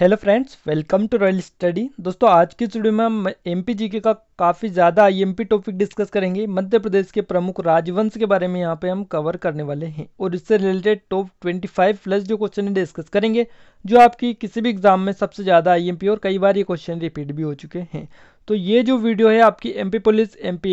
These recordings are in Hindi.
hello friends welcome to royal study दोस्तों आज की वीडियो में हम एम का काफ़ी ज़्यादा आईएमपी टॉपिक डिस्कस करेंगे मध्य प्रदेश के प्रमुख राजवंश के बारे में यहाँ पे हम कवर करने वाले हैं और इससे रिलेटेड टॉप 25 प्लस जो क्वेश्चन है डिस्कस करेंगे जो आपकी किसी भी एग्जाम में सबसे ज़्यादा आईएमपी और कई बार ये क्वेश्चन रिपीट भी हो चुके हैं तो ये जो वीडियो है आपकी M police MP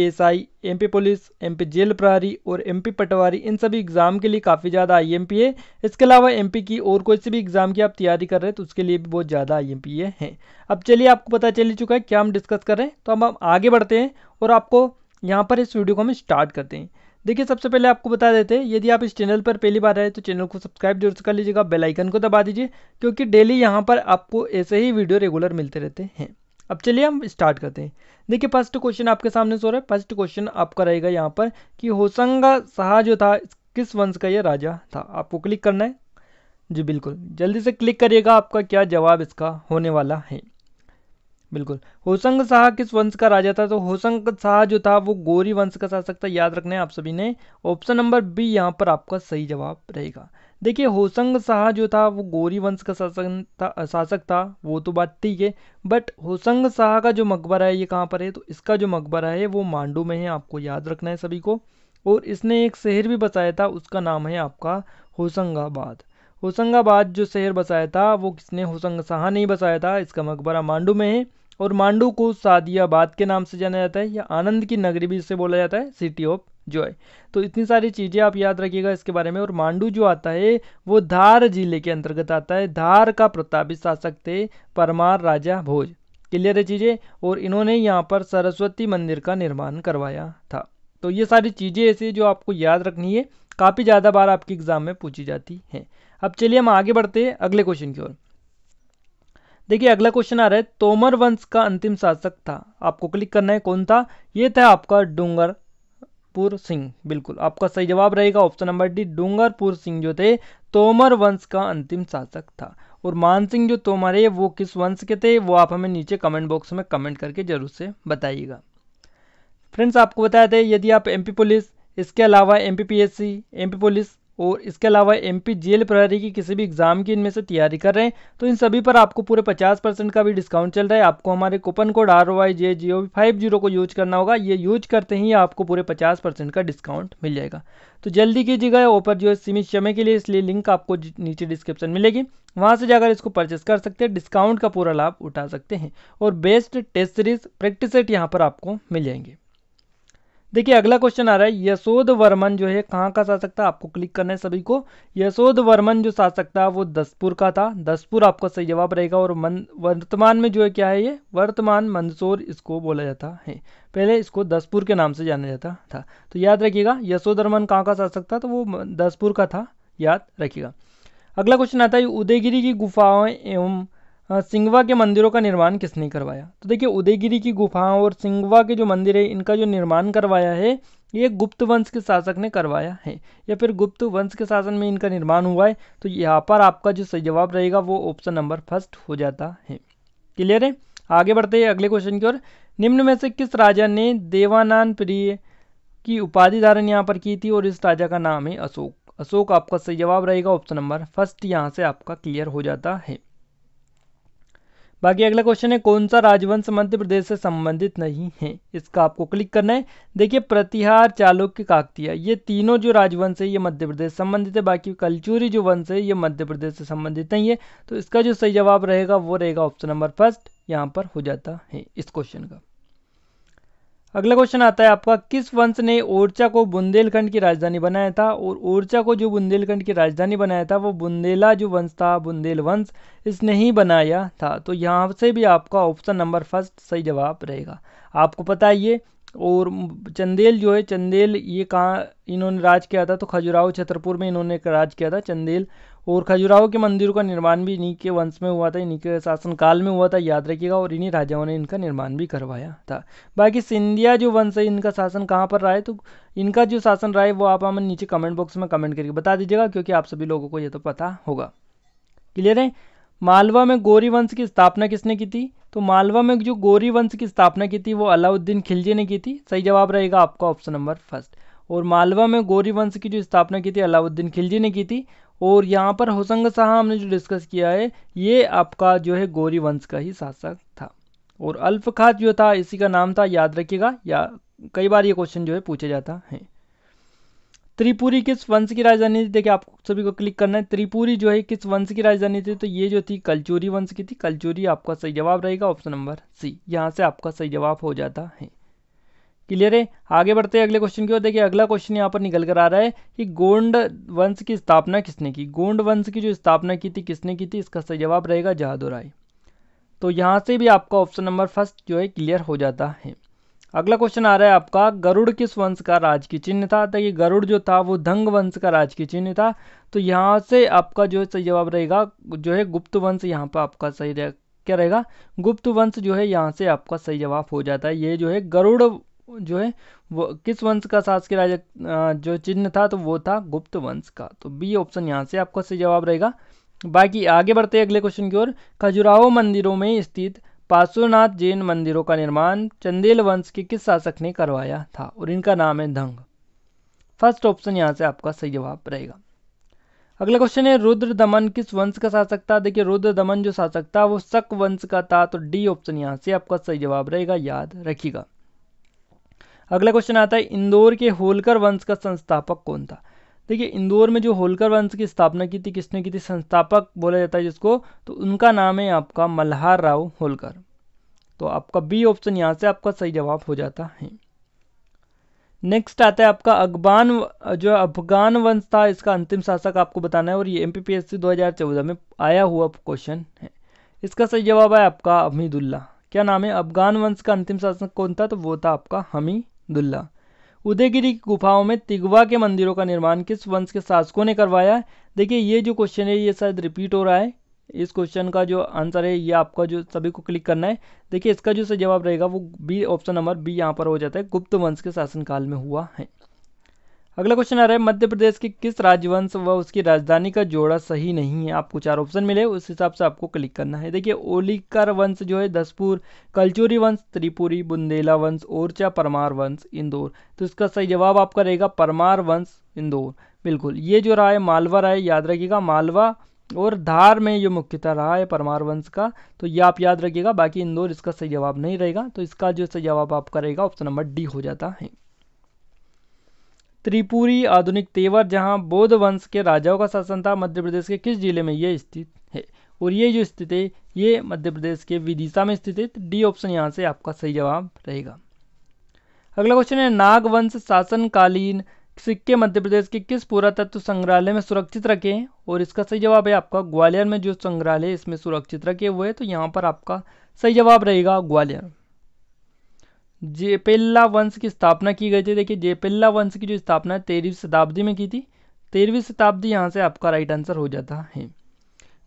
M P police P jail प्रहारी और पी पटवारी इन सभी एग्जाम के लिए काफ़ी ज़्यादा पी है इसके अलावा पी की और कोई से भी एग्जाम की आप तैयारी कर रहे हैं तो उसके लिए भी बहुत ज़्यादा आई पी है अब चलिए आपको पता चल चुका है क्या हम डिस्कस कर रहे हैं तो हम आगे बढ़ते हैं और आपको यहाँ पर इस वीडियो को हम स्टार्ट करते हैं देखिए सबसे पहले आपको बता देते हैं यदि आप इस चैनल पर पहली बार आए तो चैनल को सब्सक्राइब जरूर से कर लीजिएगा बेल आइकन को दबा दीजिए क्योंकि डेली यहाँ पर आपको ऐसे ही वीडियो रेगुलर मिलते रहते हैं अब चलिए हम स्टार्ट करते हैं देखिए फर्स्ट क्वेश्चन आपके सामने सो रहा है फर्स्ट क्वेश्चन आपका रहेगा यहाँ पर कि होसंगा शाह जो था किस वंश का यह राजा था आपको क्लिक करना है जी बिल्कुल जल्दी से क्लिक करिएगा आपका क्या जवाब इसका होने वाला है बिल्कुल होसंग शाह किस वंश का राजा था तो होसंग शाह जो था वो गोरी वंश का शासक था याद रखना है आप सभी ने ऑप्शन नंबर बी यहाँ पर आपका सही जवाब रहेगा देखिए होसंग शाह जो था वो गोरी वंश का शासक था शासक था वो तो बात ठीक है बट होसंग शाह का जो मकबरा है ये कहाँ पर है तो इसका जो मकबरा है वो मांडू में है आपको याद रखना है सभी को और इसने एक शहर भी बसाया था उसका नाम है आपका होशंगाबाद होशंगाबाद जो शहर बसाया था वो किसने होशंग शाह नहीं बसाया था इसका मकबरा मांडू में है और मांडू को सादियाबाद के नाम से जाना जाता है या आनंद की नगरी भी इसे बोला जाता है सिटी ऑफ जॉय तो इतनी सारी चीज़ें आप याद रखिएगा इसके बारे में और मांडू जो आता है वो धार जिले के अंतर्गत आता है धार का प्रतापित शासक थे परमार राजा भोज क्लियर है चीज़ें और इन्होंने यहाँ पर सरस्वती मंदिर का निर्माण करवाया था तो ये सारी चीज़ें ऐसी जो आपको याद रखनी है काफ़ी ज़्यादा बार आपकी एग्ज़ाम में पूछी जाती हैं अब चलिए हम आगे बढ़ते हैं अगले क्वेश्चन की ओर देखिए अगला क्वेश्चन आ रहा है तोमर वंश का अंतिम शासक था आपको क्लिक करना है कौन था ये था आपका डूंगरपुर सिंह बिल्कुल आपका सही जवाब रहेगा option number D Dungarpur Singh जो थे तोमर वंश का अंतिम शासक था और मान सिंह जो तोमर है वो किस वंश के थे वो आप हमें नीचे कमेंट बॉक्स में कमेंट करके जरूर से बताइएगा फ्रेंड्स आपको बताया था यदि आप एमपी पुलिस इसके अलावा एम पी पुलिस और इसके अलावा एम पी जेल प्रहरी की किसी भी एग्ज़ाम की इनमें से तैयारी कर रहे हैं तो इन सभी पर आपको पूरे 50 परसेंट का भी डिस्काउंट चल रहा है आपको हमारे coupon code R O J G O five zero को यूज करना होगा ये यूज करते ही आपको पूरे 50 परसेंट का डिस्काउंट मिल जाएगा तो जल्दी कीजिएगा ऑफर जो है सीमित समय के लिए इसलिए लिंक आपको नीचे डिस्क्रिप्शन मिलेगी वहाँ से जाकर इसको परचेस कर सकते हैं डिस्काउंट का पूरा लाभ उठा सकते हैं और best test series practice set यहाँ पर आपको मिल जाएंगे देखिए अगला क्वेश्चन आ रहा है यशोद वर्मन जो है कहाँ का शासक था आपको क्लिक करना है सभी को यशोद वर्मन जो शासक था वो दसपुर का था दसपुर आपका सही जवाब रहेगा और मन वर्तमान में जो है क्या है ये वर्तमान मंदसौर इसको बोला जाता है पहले इसको दसपुर के नाम से जाना जाता था तो याद रखिएगा यशोद वर्मन कहाँ का शासक था तो वो दसपुर का था याद रखिएगा अगला क्वेश्चन आता है उदयगिरी की गुफाओं एवं हाँ, सिंगवा के मंदिरों का निर्माण किसने करवाया तो देखिए उदयगिरी की गुफाओं और सिंगवा के जो मंदिर है इनका जो निर्माण करवाया है ये गुप्त वंश के शासक ने करवाया है या फिर गुप्त वंश के शासन में इनका निर्माण हुआ है तो यहाँ पर आपका जो सही जवाब रहेगा वो ऑप्शन नंबर फर्स्ट हो जाता है क्लियर है आगे बढ़ते हैं अगले क्वेश्चन की ओर निम्न में से किस राजा ने देवानंद प्रिय की उपाधि धारण यहाँ पर की थी और इस राजा का नाम है अशोक अशोक आपका सही जवाब रहेगा ऑप्शन नंबर फर्स्ट यहाँ से आपका क्लियर हो जाता है बाकी अगला क्वेश्चन है कौन सा राजवंश मध्य प्रदेश से संबंधित नहीं है इसका आपको क्लिक करना है देखिए प्रतिहार चालुक्य काकतीय ये तीनों जो राजवंश है ये मध्य प्रदेश संबंधित है बाकी कलचूरी जो वंश है ये मध्य प्रदेश से संबंधित नहीं है तो इसका जो सही जवाब रहेगा वो रहेगा ऑप्शन नंबर फर्स्ट यहाँ पर हो जाता है इस क्वेश्चन का अगला क्वेश्चन आता है आपका किस वंश ने ओरछा को बुंदेलखंड की राजधानी बनाया था और ओरछा को जो बुंदेलखंड की राजधानी बनाया था वो बुंदेला जो वंश था बुंदेल वंश इसने ही बनाया था तो यहाँ से भी आपका ऑप्शन नंबर फर्स्ट सही जवाब रहेगा आपको पता है ये और चंदेल जो है चंदेल ये कहाँ इन्होंने राज किया था तो खजुराहो छतरपुर में इन्होंने राज किया था चंदेल और खजुराहो के मंदिरों का निर्माण भी इन्हीं के वंश में हुआ था इन्हीं के शासनकाल में हुआ था याद रखिएगा और इन्हीं राजाओं ने इनका निर्माण भी करवाया था बाकी सिंधिया जो वंश है इनका शासन कहाँ पर रहा है तो इनका जो शासन रहा है वो आप हमें नीचे कमेंट बॉक्स में कमेंट करके बता दीजिएगा क्योंकि आप सभी लोगों को ये तो पता होगा क्लियर है मालवा में गौरी वंश की स्थापना किसने की थी तो मालवा में जो गौरी वंश की स्थापना की थी वो अलाउद्दीन खिलजी ने की थी सही जवाब रहेगा आपका ऑप्शन नंबर फर्स्ट और मालवा में गौरी वंश की जो स्थापना की थी अलाउद्दीन खिलजी ने की थी और यहाँ पर होसंग शाह हमने जो डिस्कस किया है ये आपका जो है गौरी वंश का ही शासक था और अल्फखात जो था इसी का नाम था याद रखिएगा या कई बार ये क्वेश्चन जो है पूछा जाता है त्रिपुरी किस वंश की राजधानी थी देखिए आप सभी को क्लिक करना है त्रिपुरी जो है किस वंश की राजधानी थी तो ये जो थी कलचूरी वंश की थी कलचूरी आपका सही जवाब रहेगा ऑप्शन नंबर सी यहाँ से आपका सही जवाब हो जाता है क्लियर है आगे बढ़ते हैं अगले क्वेश्चन की ओर देखिए अगला क्वेश्चन यहाँ पर निकल कर आ रहा है कि गोंड वंश की स्थापना किसने की गोंड वंश की जो स्थापना की थी किसने की थी इसका सही जवाब रहेगा जहादुर तो यहाँ से भी आपका ऑप्शन नंबर फर्स्ट जो है क्लियर हो जाता है अगला क्वेश्चन आ रहा है आपका गरुड़ किस वंश का राजकीय चिन्ह था तो ये गरुड़ जो था वो धंग वंश का की चिन्ह था तो यहाँ से आपका जो है सही जवाब रहेगा जो है गुप्त वंश यहाँ पर आपका सही रहे क्या रहेगा गुप्त वंश जो है यहाँ से आपका सही जवाब हो जाता है ये जो है गरुड़ जो है वो किस वंश का शासकीय राजा जो चिन्ह था तो वो था गुप्त वंश का तो बी ऑप्शन यहाँ से आपका सही जवाब रहेगा बाकी आगे बढ़ते अगले क्वेश्चन की ओर खजुराहो मंदिरों में स्थित पार्श्वनाथ जैन मंदिरों का निर्माण चंदेल वंश के किस शासक ने करवाया था और इनका नाम है धंग फर्स्ट ऑप्शन यहाँ से आपका सही जवाब रहेगा अगला क्वेश्चन है रुद्र दमन किस वंश का शासक था देखिए रुद्र दमन जो शासक था वो शक वंश का था तो डी ऑप्शन यहाँ से आपका सही जवाब रहेगा याद रखिएगा अगला क्वेश्चन आता है इंदौर के होलकर वंश का संस्थापक कौन था देखिए इंदौर में जो होलकर वंश की स्थापना की थी किसने की थी संस्थापक बोला जाता है जिसको तो उनका नाम है आपका मल्हार राव होलकर तो आपका बी ऑप्शन यहाँ से आपका सही जवाब हो जाता है नेक्स्ट आता है आपका अफगान जो अफगान वंश था इसका अंतिम शासक आपको बताना है और ये M P P S C दो हज़ार चौदह में आया हुआ क्वेश्चन है इसका सही जवाब है आपका हमीदुल्ला क्या नाम है अफगान वंश का अंतिम शासक कौन था तो वो था आपका हमीदुल्ला उदयगिरी की गुफाओं में तिगवा के मंदिरों का निर्माण किस वंश के शासकों ने करवाया देखिए ये जो क्वेश्चन है ये शायद रिपीट हो रहा है इस क्वेश्चन का जो आंसर है ये आपका जो सभी को क्लिक करना है देखिए इसका जो जवाब रहेगा वो बी ऑप्शन नंबर बी यहाँ पर हो जाता है गुप्त वंश के शासनकाल में हुआ है अगला क्वेश्चन आ रहा है मध्य प्रदेश के किस राजवंश व उसकी राजधानी का जोड़ा सही नहीं है आपको चार ऑप्शन मिले उस हिसाब से आपको क्लिक करना है देखिए ओलिकर वंश जो है दसपुर कलचोरी वंश त्रिपुरी बुंदेला वंश ओरचा परमार वंश इंदौर तो इसका सही जवाब आपका रहेगा परमार वंश इंदौर बिल्कुल ये जो रहा है मालवा रहा है याद रखिएगा मालवा और धार में ये मुख्यतः रहा है परमार वंश का तो ये आप याद रखिएगा बाकी इंदौर इसका सही जवाब नहीं रहेगा तो इसका जो सही जवाब आपका रहेगा ऑप्शन नंबर डी हो जाता है त्रिपुरी आधुनिक तेवर जहाँ बौद्ध वंश के राजाओं का शासन था मध्य प्रदेश के किस जिले में ये स्थित है और ये जो स्थित है ये मध्य प्रदेश के विदिशा में स्थित है डी ऑप्शन यहाँ से आपका सही जवाब रहेगा अगला क्वेश्चन है नागवंश शासनकालीन सिक्के मध्य प्रदेश के किस पुरातत्व संग्रहालय में सुरक्षित रखे हैं और इसका सही जवाब है आपका ग्वालियर में जो संग्रहालय इसमें सुरक्षित रखे हुए हैं तो यहाँ पर आपका सही जवाब रहेगा ग्वालियर जेपेल्ला वंश की स्थापना की गई थी देखिए जेपेल्ला वंश की जो स्थापना है तेरहवीं शताब्दी में की थी तेरहवीं शताब्दी यहाँ से आपका राइट आंसर हो जाता है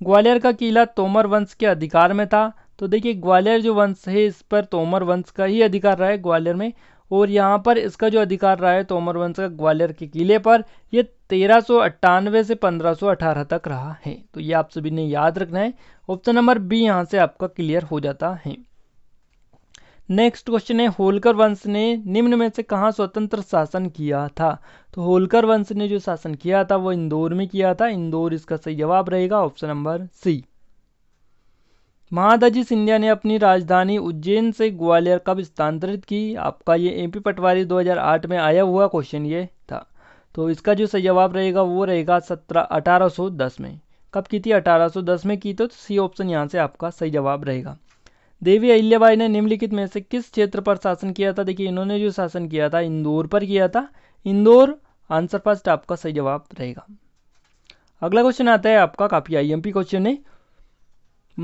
ग्वालियर का किला तोमर वंश के अधिकार में था तो देखिए ग्वालियर जो वंश है इस पर तोमर वंश का ही अधिकार रहा है ग्वालियर में और यहाँ पर इसका जो अधिकार रहा है तोमर वंश का ग्वालियर के किले पर यह तेरह से पंद्रह तक रहा है तो ये आप सभी ने याद रखना है ऑप्शन नंबर बी यहाँ से आपका क्लियर हो जाता है नेक्स्ट क्वेश्चन है होलकर वंश ने निम्न में से कहाँ स्वतंत्र शासन किया था तो होलकर वंश ने जो शासन किया था वो इंदौर में किया था इंदौर इसका सही जवाब रहेगा option number C Mahadaji Scindia ने अपनी राजधानी उज्जैन से ग्वालियर कब स्थानांतरित की आपका ये एमपी पटवारी 2008 में आया हुआ क्वेश्चन ये था तो इसका जो सही जवाब रहेगा वो रहेगा सत्रह अठारह में कब की थी अठारह में की तो सी ऑप्शन यहाँ से आपका सही जवाब रहेगा देवी अहिल्याबाई ने निम्नलिखित में से किस क्षेत्र पर शासन किया था देखिए इन्होंने जो शासन किया था इंदौर पर किया था इंदौर आंसर फर्स्ट आपका सही जवाब रहेगा अगला क्वेश्चन आता है आपका काफ़ी आईएमपी क्वेश्चन है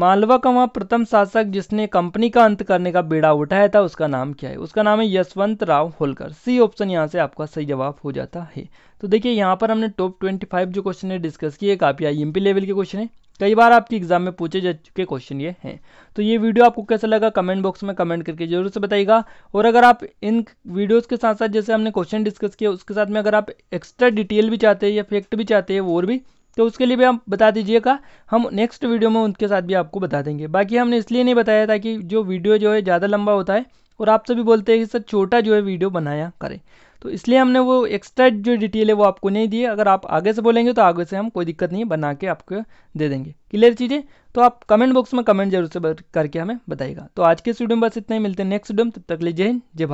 मालवा का वहाँ प्रथम शासक जिसने कंपनी का अंत करने का बेड़ा उठाया था उसका नाम क्या है उसका नाम है यशवंत राव होलकर सी ऑप्शन यहाँ से आपका सही जवाब हो जाता है तो देखिए यहाँ पर हमने टॉप ट्वेंटी फाइव जो क्वेश्चन है डिस्कस किए काफ़ी आई एम लेवल के क्वेश्चन है कई बार आपकी एग्जाम में पूछे जा चुके क्वेश्चन ये हैं तो ये वीडियो आपको कैसा लगा कमेंट बॉक्स में कमेंट करके जरूर से बताइएगा और अगर आप इन वीडियोस के साथ साथ जैसे हमने क्वेश्चन डिस्कस किया उसके साथ में अगर आप एक्स्ट्रा डिटेल भी चाहते हैं या फैक्ट भी चाहते हैं और भी तो उसके लिए भी आप बता दीजिएगा हम नेक्स्ट वीडियो में उनके साथ भी आपको बता देंगे बाकी हमने इसलिए नहीं बताया था कि जो वीडियो जो है ज़्यादा लंबा होता है और आप सभी बोलते हैं कि सर छोटा जो है वीडियो बनाया करें तो इसलिए हमने वो एक्स्ट्रा जो डिटेल है वो आपको नहीं दी अगर आप आगे से बोलेंगे तो आगे से हम कोई दिक्कत नहीं बना के आपको दे देंगे क्लियर चीज़ें तो आप कमेंट बॉक्स में कमेंट जरूर से करके हमें बताइएगा तो आज के स्टूडियो में बस इतना ही मिलते हैं नेक्स्ट स्टूडियो तब तक लीजिए जय हिंद जय